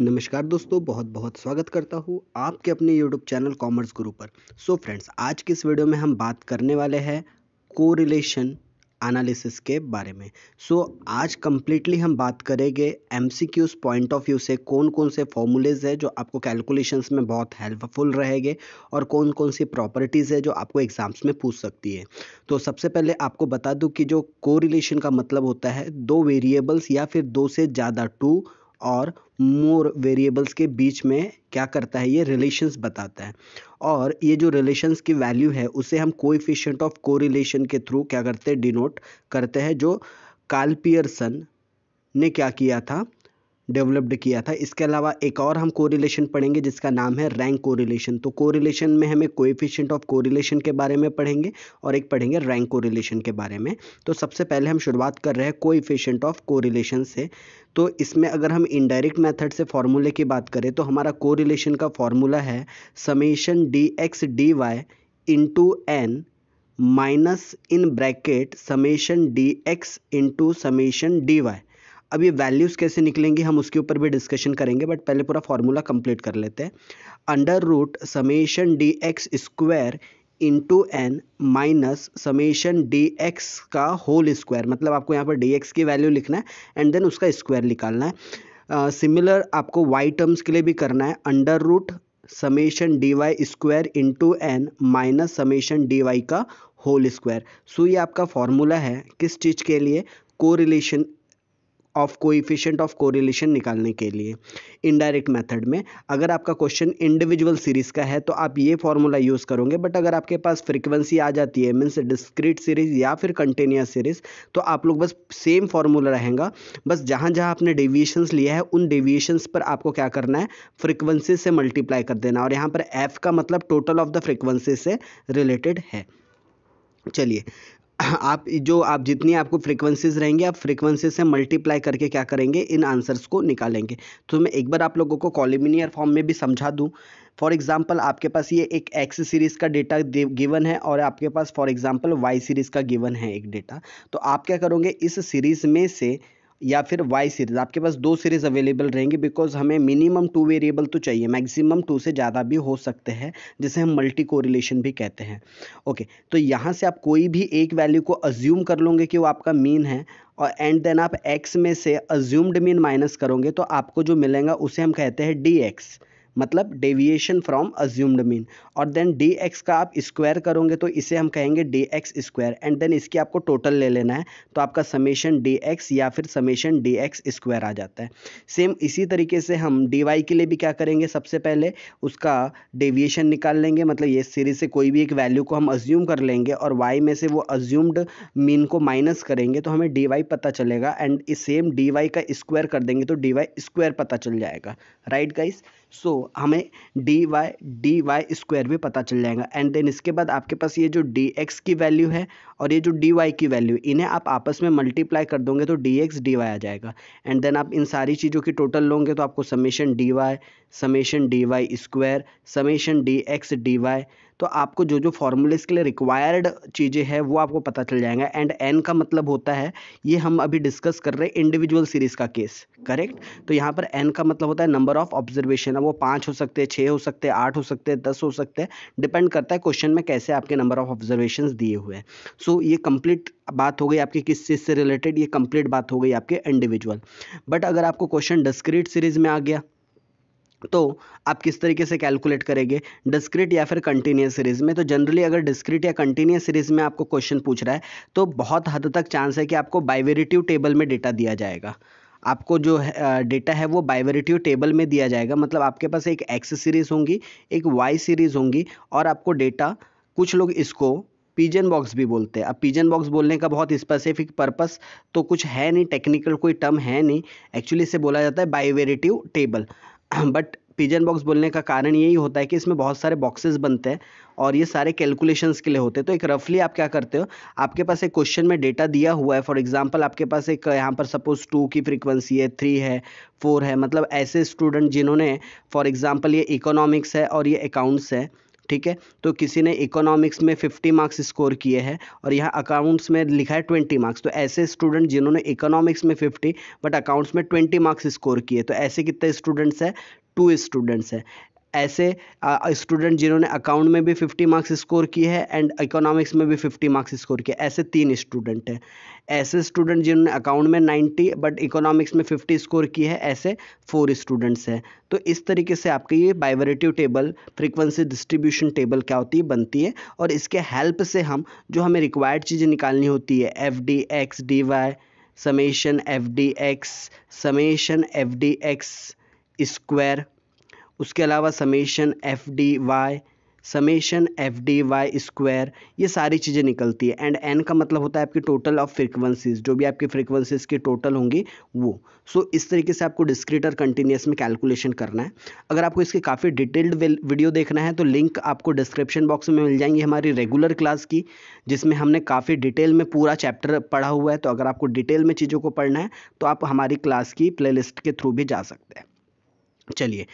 नमस्कार दोस्तों बहुत बहुत स्वागत करता हूँ आपके अपने यूट्यूब चैनल कॉमर्स गुरु पर सो so फ्रेंड्स आज की इस वीडियो में हम बात करने वाले हैं कोरिलेशन एनालिसिस के बारे में सो so, आज कम्प्लीटली हम बात करेंगे M C Qs point of view से कौन कौन से फॉर्मूलेज है जो आपको कैलकुलेशंस में बहुत हेल्पफुल रहेंगे और कौन कौन सी प्रॉपर्टीज़ है जो आपको एग्ज़ाम्स में पूछ सकती है तो सबसे पहले आपको बता दूं कि जो कोरिलेशन का मतलब होता है दो वेरिएबल्स या फिर दो से ज़्यादा टू और मोर वेरिएबल्स के बीच में क्या करता है ये रिलेशंस बताता है और ये जो रिलेशंस की वैल्यू है उसे हम कोएफिशिएंट ऑफ कोरिलेशन के थ्रू क्या करते हैं डिनोट करते हैं जो कार्ल पियर्सन ने क्या किया था डेवलप्ड किया था इसके अलावा एक और हम कोरिलेशन पढ़ेंगे जिसका नाम है रैंक कोरिलेशन तो कोरिलेशन में हमें कोएफिशिएंट ऑफ कोरिलेशन के बारे में पढ़ेंगे और एक पढ़ेंगे रैंक कोरिलेशन के बारे में तो सबसे पहले हम शुरुआत कर रहे हैं कोएफिशिएंट ऑफ कोरिलेशन से तो इसमें अगर हम इनडायरेक्ट मैथड से फॉर्मूले की बात करें तो हमारा को का फॉर्मूला है summation D x D y into n minus in bracket summation D x into summation D y अब ये वैल्यूज़ कैसे निकलेंगे हम उसके ऊपर भी डिस्कशन करेंगे बट पहले पूरा फॉर्मूला कंप्लीट कर लेते हैं under root summation D x square into n minus summation D x का होल स्क्वायर मतलब आपको यहाँ पर डी एक्स की वैल्यू लिखना है एंड देन उसका स्क्वायर निकालना है सिमिलर uh, आपको वाई टर्म्स के लिए भी करना है under root summation D Y square into n minus summation D y का होल स्क्वायर सो ये आपका फॉर्मूला है किस चीज़ के लिए correlation of coefficient of correlation निकालने के लिए इनडायरेक्ट मेथड में अगर आपका क्वेश्चन इंडिविजुअल सीरीज का है तो आप ये फॉर्मूला यूज़ करोगे बट अगर आपके पास फ्रिक्वेंसी आ जाती है मीन्स डिस्क्रीट सीरीज या फिर कंटिन्यूस सीरीज तो आप लोग बस सेम फार्मूला रहेगा बस जहाँ जहाँ आपने डेविएशंस लिया है उन डेविएशंस पर आपको क्या करना है फ्रिक्वेंसी से मल्टीप्लाई कर देना और यहाँ पर एफ का मतलब टोटल ऑफ द फ्रिक्वेंसी से रिलेटेड है चलिए आप जो आप जितनी आपको फ्रीक्वेंसीज़ रहेंगी आप फ्रीक्वेंसी से मल्टीप्लाई करके क्या करेंगे इन आंसर्स को निकालेंगे तो मैं एक बार आप लोगों को कॉलिमिनियर फॉर्म में भी समझा दूँ फॉर एग्जाम्पल आपके पास ये एक एक्स सीरीज़ का डेटा गिवन है और आपके पास फॉर एग्जाम्पल वाई सीरीज़ का गिवन है एक डेटा तो आप क्या करोगे इस सीरीज़ में से या फिर वाई सीरीज़ आपके पास दो सीरीज़ अवेलेबल रहेंगी बिकॉज हमें मिनिमम टू वेरिएबल तो चाहिए मैक्सिमम टू से ज़्यादा भी हो सकते हैं जिसे हम मल्टी कोरिलेशन भी कहते हैं ओके तो यहाँ से आप कोई भी एक वैल्यू को अज्यूम कर लोगे कि वो आपका मीन है और एंड देन आप एक्स में से अज्यूम्ड मीन माइनस करोगे तो आपको जो मिलेगा उसे हम कहते हैं डी एक्स मतलब डेविएशन फ्रॉम अज्यूम्ड मीन और देन डी एक्स का आप स्क्वायर करोगे तो इसे हम कहेंगे d x square and then इसकी आपको टोटल ले लेना है तो आपका समेशन डी एक्स या फिर समेशन डी एक्स स्क्वायर आ जाता है सेम इसी तरीके से हम डी वाई के लिए भी क्या करेंगे सबसे पहले उसका डेविएशन निकाल लेंगे मतलब ये सीरीज से कोई भी एक वैल्यू को हम अज्यूम कर लेंगे और वाई में से वो अज्यूम्ड मीन को माइनस करेंगे तो हमें डी वाई पता चलेगा एंड इस सेम डी वाई का स्क्वायर कर देंगे तो डी वाई स्क्वायर पता चल जाएगा राइट गाइस सो so, हमें d y d Y square भी पता चल जाएगा एंड देन इसके बाद आपके पास ये जो डी एक्स की वैल्यू है और ये जो डी वाई की वैल्यू इन्हें आप आपस में मल्टीप्लाई कर दोगे तो डी एक्स डी वाई आ जाएगा एंड देन आप इन सारी चीज़ों की टोटल लोगे तो आपको summation D y summation D Y square summation D x D y तो आपको जो जो फॉर्मूलेस के लिए रिक्वायर्ड चीज़ें हैं वो आपको पता चल जाएगा एंड एन का मतलब होता है ये हम अभी डिस्कस कर रहे हैं इंडिविजुअल सीरीज़ का केस करेक्ट तो यहाँ पर एन का मतलब होता है नंबर ऑफ ऑब्जर्वेशन वो पाँच हो सकते हैं छः हो सकते हैं आठ हो सकते हैं दस हो सकते हैं डिपेंड करता है क्वेश्चन में कैसे आपके नंबर ऑफ ऑब्जर्वेशन दिए हुए हैं सो ये कंप्लीट बात हो गई आपकी किस चीज़ से रिलेटेड ये कंप्लीट बात हो गई आपके इंडिविजुअल बट अगर आपको क्वेश्चन डिस्क्रीट सीरीज़ में आ गया तो आप किस तरीके से कैलकुलेट करेंगे डिस्क्रिट या फिर कंटिन्यूस सीरीज़ में तो जनरली अगर डिस्क्रिट या कंटिन्यूस सीरीज़ में आपको क्वेश्चन पूछ रहा है तो बहुत हद तक चांस है कि आपको बाइवेरेटिव टेबल में डेटा दिया जाएगा आपको जो डेटा है वो बाइवेरेटिव टेबल में दिया जाएगा मतलब आपके पास एक एक्स सीरीज़ होंगी एक वाई सीरीज़ होंगी और आपको डेटा कुछ लोग इसको पीजन बॉक्स भी बोलते हैं अब पीजन बॉक्स बोलने का बहुत स्पेसिफिक पर्पस तो कुछ है नहीं टेक्निकल कोई टर्म है नहीं एक्चुअली इसे बोला जाता है bivariate table but pigeon box बोलने का कारण यही होता है कि इसमें बहुत सारे बॉक्सेस बनते हैं और ये सारे कैलकुलेशंस के लिए होते हैं तो एक रफली आप क्या करते हो आपके पास एक क्वेश्चन में डेटा दिया हुआ है फॉर एग्जांपल आपके पास एक यहाँ पर सपोज टू की फ्रीक्वेंसी है थ्री है फोर है मतलब ऐसे स्टूडेंट जिन्होंने फॉर एग्ज़ाम्पल ये इकोनॉमिक्स है और ये अकाउंट्स है ठीक है तो किसी ने इकोनॉमिक्स में फिफ्टी मार्क्स स्कोर किए हैं और यहाँ अकाउंट्स में लिखा है ट्वेंटी मार्क्स तो ऐसे स्टूडेंट जिन्होंने इकोनॉमिक्स में फिफ्टी बट अकाउंट्स में ट्वेंटी मार्क्स स्कोर किए तो ऐसे कितने स्टूडेंट्स हैं टू स्टूडेंट्स हैं ऐसे स्टूडेंट जिन्होंने अकाउंट में भी फिफ्टी मार्क्स स्कोर किए हैं एंड इकोनॉमिक्स में भी फिफ्टी मार्क्स स्कोर किए ऐसे तीन स्टूडेंट हैं ऐसे स्टूडेंट जिन्होंने अकाउंट में नाइन्टी बट इकोनॉमिक्स में फिफ्टी स्कोर किए हैं ऐसे फोर स्टूडेंट्स हैं तो इस तरीके से आपके ये bivariate table frequency distribution table क्या होती है बनती है और इसके हेल्प से हम जो हमें रिक्वायर्ड चीज़ें निकालनी होती है f d x D y summation f d x summation f d x square उसके अलावा summation f d y summation f d Y square ये सारी चीज़ें निकलती है एंड एन का मतलब होता है आपकी टोटल ऑफ फ्रीक्वेंसीज जो भी आपकी फ्रीक्वेंसीज की टोटल होंगी वो सो so, इस तरीके से आपको डिस्क्रीट और कंटिन्यूस में कैलकुलेशन करना है अगर आपको इसके काफ़ी डिटेल्ड वीडियो देखना है तो लिंक आपको डिस्क्रिप्शन बॉक्स में मिल जाएंगी हमारी रेगुलर क्लास की जिसमें हमने काफ़ी डिटेल में पूरा चैप्टर पढ़ा हुआ है तो अगर आपको डिटेल में चीज़ों को पढ़ना है तो आप हमारी क्लास की प्ले के थ्रू भी जा सकते हैं चलिए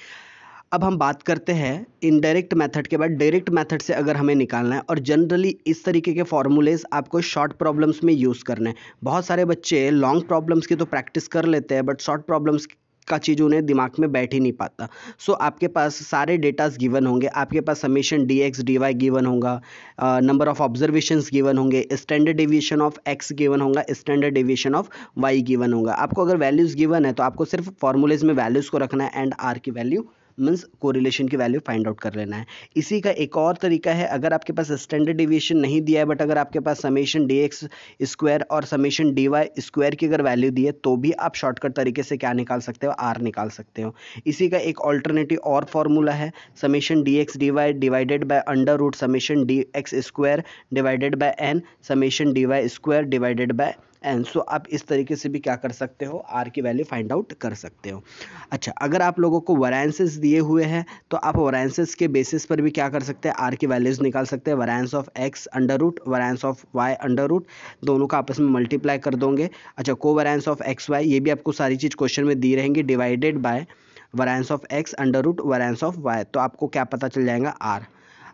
अब हम बात करते हैं इनडायरेक्ट मेथड के बाद डायरेक्ट मेथड से अगर हमें निकालना है और जनरली इस तरीके के फॉर्मूलेज आपको शॉर्ट प्रॉब्लम्स में यूज़ करने हैं बहुत सारे बच्चे लॉन्ग प्रॉब्लम्स की तो प्रैक्टिस कर लेते हैं बट शॉर्ट प्रॉब्लम्स का चीज़ उन्हें दिमाग में बैठ ही नहीं पाता सो so, आपके पास सारे डेटाज गिवन होंगे आपके पास summation D x D Y given होगा नंबर ऑफ ऑब्जर्वेशन गिवन होंगे standard deviation of X given होगा standard deviation of Y given होगा आपको अगर वैल्यूज़ गिवन है तो आपको सिर्फ फॉर्मूलेज में वैल्यूज़ को रखना है एंड आर की वैल्यू मीन्स कोरिलेशन की वैल्यू फाइंड आउट कर लेना है इसी का एक और तरीका है अगर आपके पास स्टैंडर्ड डिविएशन नहीं दिया है बट अगर आपके पास समेशन डी एक्स स्क्वायर और समेशन डी वाई स्क्वायर की अगर वैल्यू दी है तो भी आप शॉर्टकट तरीके से क्या निकाल सकते हो आर निकाल सकते हो इसी का एक ऑल्टरनेटिव और फॉर्मूला है summation D x D Y divided by under root summation D x square divided by N summation D Y square divided by and so आप इस तरीके से भी क्या कर सकते हो आर की वैल्यू फाइंड आउट कर सकते हो अच्छा अगर आप लोगों को वरानसेस दिए हुए हैं तो आप वरानसेस के बेसिस पर भी क्या कर सकते हैं आर की वैल्यूज निकाल सकते हैं variance of X under root variance of Y under root दोनों का आपस में मल्टीप्लाई कर दोगे अच्छा को वरायंस ऑफ एक्स वाई ये भी आपको सारी चीज़ क्वेश्चन में दी रहेंगी divided by variance of X under root variance of Y तो आपको क्या पता चल जाएगा आर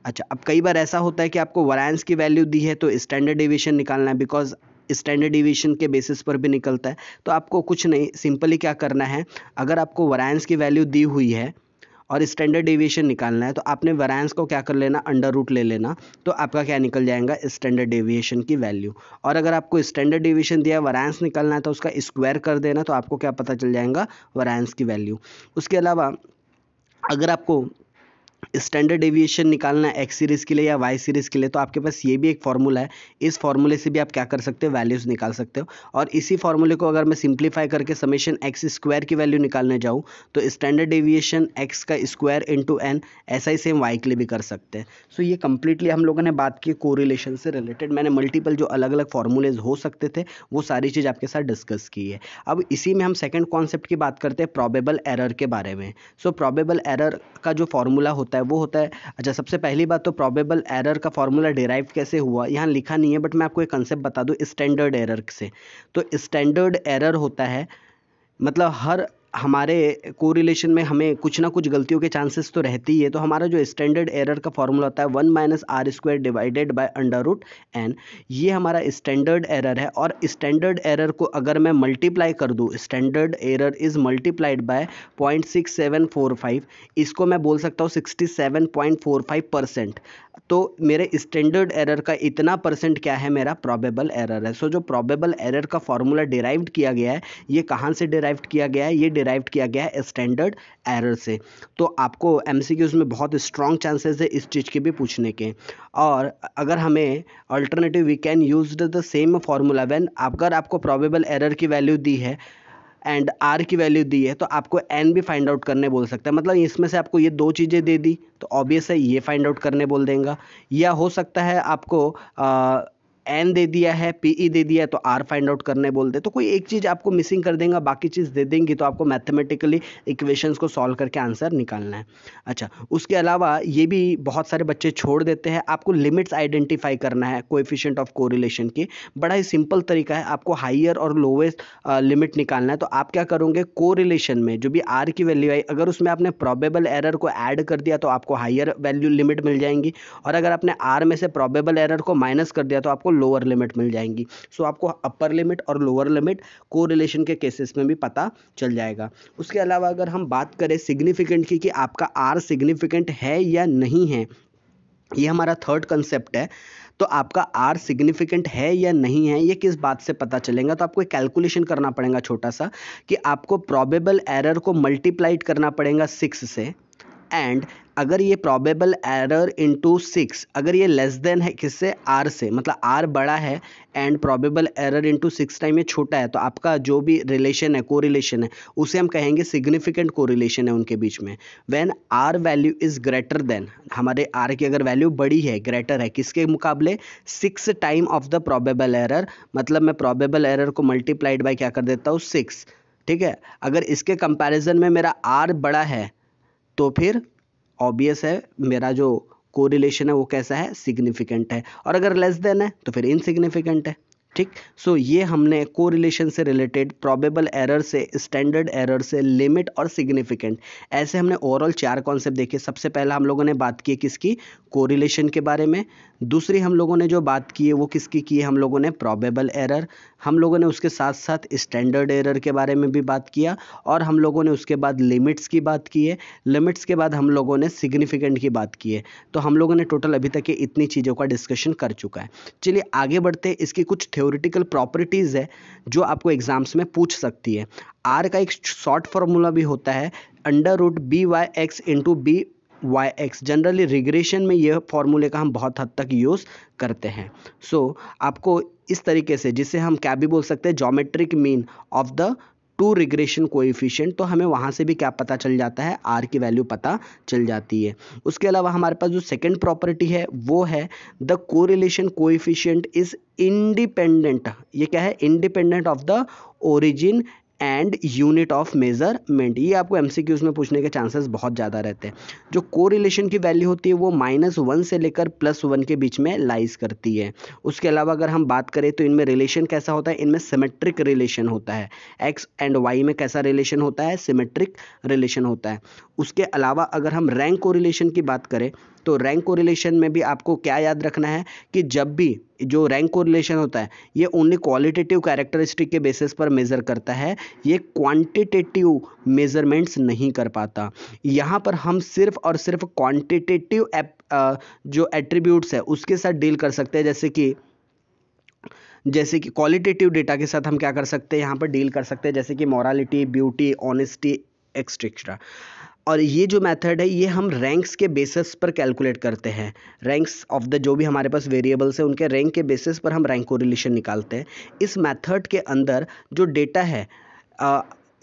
अच्छा अब कई बार ऐसा होता है कि आपको वरायंस की वैल्यू दी है तो स्टैंडर्ड डिविशन निकालना है बिकॉज स्टैंडर्ड डिविएशन के बेसिस पर भी निकलता है तो आपको कुछ नहीं सिंपली क्या करना है अगर आपको वरायंस की वैल्यू दी हुई है और स्टैंडर्ड डेविएशन निकालना है तो आपने वरायंस को क्या कर लेना अंडर रूट ले लेना तो आपका क्या निकल जाएगा स्टैंडर्ड डेविएशन की वैल्यू और अगर आपको स्टैंडर्ड डेविएशन दिया वरायंस निकालना है तो उसका स्क्वायर कर देना तो आपको क्या पता चल जाएगा वरायंस की वैल्यू उसके अलावा अगर आपको स्टैंडर्ड एविएशन निकालना एक्स सीरीज़ के लिए या वाई सीरीज़ के लिए तो आपके पास ये भी एक फॉर्मूला है इस फार्मूले से भी आप क्या कर सकते हो वैल्यूज़ निकाल सकते हो और इसी फार्मूले को अगर मैं सिंप्लीफाई करके समेशन एक्स स्क्वायर की वैल्यू निकालने जाऊँ तो स्टैंडर्ड एविएशन एक्स का स्क्वायर इंटू एन ऐसा ही सेम वाई के लिए भी कर सकते हैं सो ये कम्प्लीटली हम लोगों ने बात की रिलेशन से रिलेटेड मैंने मल्टीपल जो अलग अलग फार्मूलेज हो सकते थे वो सारी चीज़ आपके साथ डिस्कस की है अब इसी में हम सेकेंड कॉन्सेप्ट की बात करते हैं प्रॉबेबल एरर के बारे में सो प्रॉबेबल एरर का जो फॉर्मूला होता है होता है वो होता है अच्छा सबसे पहली बात तो प्रॉबेबल एरर का फॉर्मूला डिराइव कैसे हुआ यहाँ लिखा नहीं है बट मैं आपको एक कंसेप्ट बता दूँ स्टैंडर्ड एरर से तो स्टैंडर्ड एरर होता है मतलब हर हमारे कोरिलेशन में हमें कुछ ना कुछ गलतियों के चांसेस तो रहती ही है तो हमारा जो स्टैंडर्ड एरर का फॉर्मूला होता है one minus R square divided by under root N ये हमारा स्टैंडर्ड एरर है और स्टैंडर्ड एरर को अगर मैं मल्टीप्लाई कर दूँ standard error is multiplied by point six seven four five इसको मैं बोल सकता हूँ sixty seven point four five percent तो मेरे स्टैंडर्ड एरर का इतना परसेंट क्या है मेरा प्रॉबेबल एरर है सो so, जो प्रॉबेबल एरर का फॉर्मूला डिराइव्ड किया गया है ये कहाँ से डिराइव्ड किया गया है ये डिराइव किया गया है स्टैंडर्ड एरर से तो आपको एम में बहुत स्ट्रॉन्ग चांसेस है इस चीज़ के भी पूछने के और अगर हमें alternative we can use the same formula when अगर आपको प्रॉबेबल एरर की वैल्यू दी है एंड आर की वैल्यू दी है तो आपको एन भी फाइंड आउट करने बोल सकता है मतलब इसमें से आपको ये दो चीज़ें दे दी तो ऑब्वियस है ये फाइंड आउट करने बोल देंगे या हो सकता है आपको आ, एन दे दिया है पीई e दे दिया है तो आर फाइंड आउट करने बोल दे तो कोई एक चीज़ आपको मिसिंग कर देगा बाकी चीज़ दे देंगी तो आपको मैथमेटिकली इक्वेशंस को सॉल्व करके आंसर निकालना है अच्छा उसके अलावा ये भी बहुत सारे बच्चे छोड़ देते हैं आपको लिमिट्स आइडेंटिफाई करना है कोएफिशिएंट ऑफ कोरिलेशन की बड़ा ही सिंपल तरीका है आपको हाइयर और लोवेस्ट लिमिट निकालना है तो आप क्या करोगे को में जो भी आर की वैल्यू आई अगर उसमें आपने प्रॉबेबल एरर को ऐड कर दिया तो आपको हाइयर वैल्यू लिमिट मिल जाएंगी और अगर आपने आर में से प्रॉबेबल एरर को माइनस कर दिया तो आपको लोअर लिमिट मिल जाएंगी सो आपको अपर लिमिट और लोअर लिमिट को रिलेशन के केसेस में भी पता चल जाएगा उसके अलावा अगर हम बात करें सिग्निफिकेंट की कि आपका आर सिग्निफिकेंट है या नहीं है ये हमारा थर्ड कंसेप्ट है तो आपका आर सिग्निफिकेंट है या नहीं है ये किस बात से पता चलेगा तो आपको एक कैलकुलेशन करना पड़ेगा छोटा सा कि आपको प्रॉबेबल एरर को मल्टीप्लाइड करना पड़ेगा सिक्स से एंड अगर ये प्रॉबेबल एरर इंटू सिक्स अगर ये लेस देन है किससे आर से मतलब आर बड़ा है and probable error two six time ये छोटा है तो आपका जो भी रिलेशन है कोरिलेशन है उसे हम कहेंगे सिग्निफिकेंट कोरिलेशन है उनके बीच में when R value is greater than हमारे आर की अगर वैल्यू बड़ी है ग्रेटर है किसके मुकाबले six time of the probable error मतलब मैं प्रॉबेबल एरर को मल्टीप्लाइड बाई क्या कर देता हूँ सिक्स ठीक है अगर इसके कंपैरिजन में मेरा आर बड़ा है तो फिर ऑब्वियस है मेरा जो कोरिलेशन है वो कैसा है सिग्निफिकेंट है और अगर लेस देन है तो फिर इनसिग्निफिकेंट है ठीक सो so, ये हमने कोरिलेशन से रिलेटेड प्रॉबेबल एरर से स्टैंडर्ड एरर से लिमिट और सिग्निफिकेंट ऐसे हमने ओवरऑल चार कॉन्सेप्ट देखे सबसे पहला हम लोगों ने बात की किसकी कोरिलेशन के बारे में दूसरी हम लोगों ने जो बात की है वो किसकी की है हम लोगों ने प्रॉबेबल एरर हम लोगों ने उसके साथ साथ स्टैंडर्ड एरर के बारे में भी बात किया और हम लोगों ने उसके बाद लिमिट्स की बात की है लिमिट्स के बाद हम लोगों ने सिग्निफिकेंट की बात की है तो हम लोगों ने टोटल अभी तक ये इतनी चीज़ों का डिस्कशन कर चुका है चलिए आगे बढ़ते इसकी कुछ थ्योरिटिकल प्रॉपर्टीज़ है जो आपको एग्ज़ाम्स में पूछ सकती है आर का एक शॉर्ट फार्मूला भी होता है under root B Y X into B Y X generally regression में यह फॉर्मूले का हम बहुत हद तक यूज़ करते हैं सो so, आपको इस तरीके से जिसे हम क्या भी बोल सकते हैं geometric mean of the two regression coefficient तो हमें वहाँ से भी क्या पता चल जाता है आर की वैल्यू पता चल जाती है उसके अलावा हमारे पास जो सेकेंड प्रॉपर्टी है वो है the correlation coefficient is independent ये क्या है independent of the origin and unit of measurement ये आपको एम में पूछने के चांसेस बहुत ज़्यादा रहते हैं जो कोरिलेशन की वैल्यू होती है वो माइनस वन से लेकर प्लस वन के बीच में लाइज करती है उसके अलावा अगर हम बात करें तो इनमें रिलेशन कैसा होता है इनमें सिमेट्रिक रिलेशन होता है एक्स एंड वाई में कैसा रिलेशन होता है सिमेट्रिक रिलेशन होता है उसके अलावा अगर हम रैंक कोरिलेशन की बात करें तो रैंक कोरिलेशन में भी आपको क्या याद रखना है कि जब भी जो रैंक कोरिलेशन होता है ये ओनली क्वालिटेटिव कैरेक्टरिस्टिक के बेसिस पर मेज़र करता है ये क्वांटिटेटिव मेज़रमेंट्स नहीं कर पाता यहाँ पर हम सिर्फ और सिर्फ क्वांटिटेटिव जो एट्रीब्यूट्स है उसके साथ डील कर सकते हैं जैसे कि जैसे कि क्वालिटेटिव डेटा के साथ हम क्या कर सकते हैं यहाँ पर डील कर सकते हैं जैसे कि मॉरालिटी ब्यूटी ऑनेस्टी एक्स्ट्रा और ये जो मेथड है ये हम रैंक्स के बेसिस पर कैलकुलेट करते हैं रैंक्स ऑफ द जो भी हमारे पास वेरिएबल्स हैं उनके रैंक के बेसिस पर हम रैंक को रिलेशन निकालते हैं इस मेथड के अंदर जो डेटा है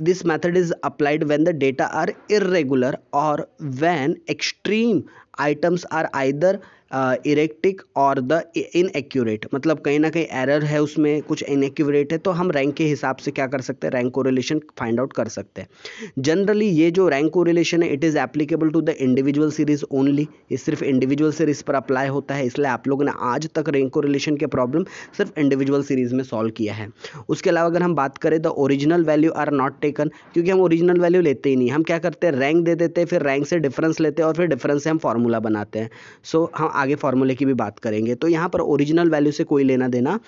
this method is applied when the data are irregular और when extreme items are either erratic और द इनएक्यूरेट मतलब कहीं ना कहीं एरर है उसमें कुछ इनएक्यूरेट है तो हम रैंक के हिसाब से क्या कर सकते हैं रैंक कोरिलेशन फाइंड आउट कर सकते हैं जनरली ये जो रैंक कोरिलेशन है it is applicable to the individual series only ये सिर्फ इंडिविजुअल सीरीज पर अप्लाई होता है इसलिए आप लोगों ने आज तक रैंक कोरिलेशन के प्रॉब्लम सिर्फ इंडिविजुअल सीरीज में सॉल्व किया है उसके अलावा अगर हम बात करें the original value are not taken क्योंकि हम ओरिजिनल वैल्यू लेते ही नहीं हम क्या करते हैं रैंक दे देते हैं फिर रैंक से डिफरेंस लेते हैं और फिर डिफरेंस से हम फॉर्मूला बनाते हैं सो so, हम आगे फार्मूले की भी बात करेंगे तो यहाँ पर ओरिजिनल वैल्यू से कोई लेना देना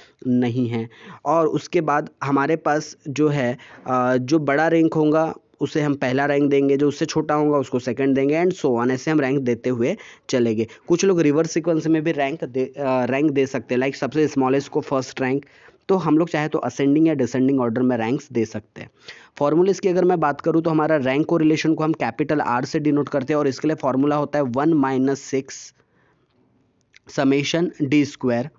नहीं है और उसके बाद हमारे पास जो है जो बड़ा रैंक होगा उसे हम पहला रैंक देंगे जो उससे छोटा होगा उसको सेकंड देंगे एंड सो ऑन ऐसे हम रैंक देते हुए चलेंगे कुछ लोग रिवर्स सिक्वेंस में भी रैंक दे रैंक दे सकते हैं लाइक सबसे स्मॉलेस्ट को फर्स्ट रैंक तो हम लोग चाहे तो असेंडिंग या डिसेंडिंग ऑर्डर में रैंक्स दे सकते हैं फॉर्मूलेस की अगर मैं बात करूँ तो हमारा रैंक को रिलेशन को हम कैपिटल आर से डिनोट करते हैं और इसके लिए फॉर्मूला होता है one minus six summation D square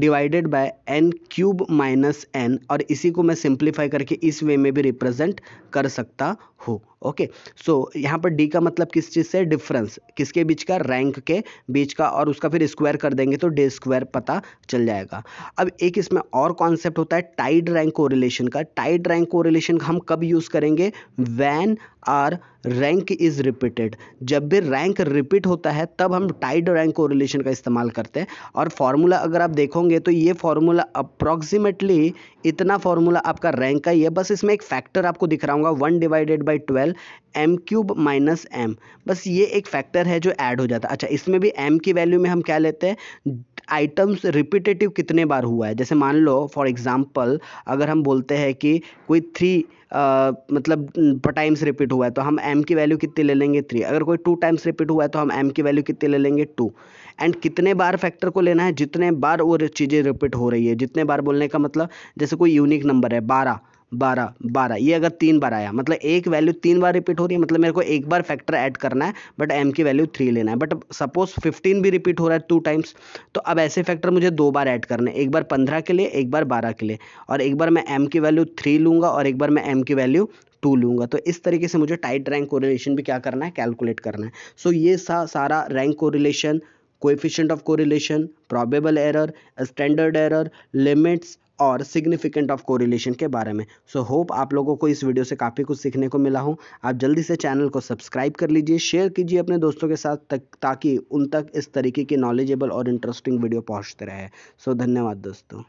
divided by N cube minus N और इसी को मैं सिंप्लीफाई करके इस वे में भी रिप्रेजेंट कर सकता हूँ ओके सो यहाँ पर डी का मतलब किस चीज़ से डिफरेंस किसके बीच का रैंक के बीच का और उसका फिर स्क्वायर कर देंगे तो डी स्क्वायर पता चल जाएगा अब एक इसमें और कॉन्सेप्ट होता है टाइड रैंक कोरिलेशन का टाइड रैंक कोरिलेशन हम कब यूज़ करेंगे when our rank is repeated जब भी रैंक रिपीट होता है तब हम टाइड रैंक कोरिलेशन का इस्तेमाल करते हैं और फार्मूला अगर आप देखोगे तो ये फार्मूला अप्रॉक्सीमेटली इतना फार्मूला आपका रैंक का ही है बस इसमें एक फैक्टर आपको दिख रहा होगा one divided by twelve equal M cube minus M बस ये एक फैक्टर है जो ऐड हो जाता है अच्छा इसमें भी एम की वैल्यू में हम क्या लेते हैं आइटम्स रिपीटेटिव कितने बार हुआ है जैसे मान लो फॉर एग्ज़ाम्पल अगर हम बोलते हैं कि कोई थ्री मतलब टाइम्स रिपीट हुआ है तो हम एम की वैल्यू कितनी ले लेंगे थ्री अगर कोई टू टाइम्स रिपीट हुआ है तो हम एम की वैल्यू कितनी ले लेंगे टू एंड कितने बार फैक्टर को लेना है जितने बार वो चीज़ें रिपीट हो रही है जितने बार बोलने का मतलब जैसे कोई यूनिक नंबर है बारह बारह बारह ये अगर तीन बार आया मतलब एक वैल्यू तीन बार रिपीट हो रही है मतलब मेरे को एक बार फैक्टर ऐड करना है बट एम की वैल्यू थ्री लेना है बट सपोज फिफ्टीन भी रिपीट हो रहा है टू टाइम्स तो अब ऐसे फैक्टर मुझे दो बार ऐड करना है एक बार पंद्रह के लिए एक बार बारह के लिए और एक बार मैं एम की वैल्यू थ्री लूँगा और एक बार मैं एम की वैल्यू टू लूँगा तो इस तरीके से मुझे टाइट रैंक कोरिलेशन भी क्या करना है कैलकुलेट करना है सो so, ये सा सारा rank correlation coefficient of correlation probable error standard error limits और सिग्निफिकेंट ऑफ कोरिलेशन के बारे में सो so, होप आप लोगों को इस वीडियो से काफ़ी कुछ सीखने को मिला हो आप जल्दी से चैनल को सब्सक्राइब कर लीजिए शेयर कीजिए अपने दोस्तों के साथ तक ताकि उन तक इस तरीके की नॉलेजेबल और इंटरेस्टिंग वीडियो पहुँचते रहे सो so, धन्यवाद दोस्तों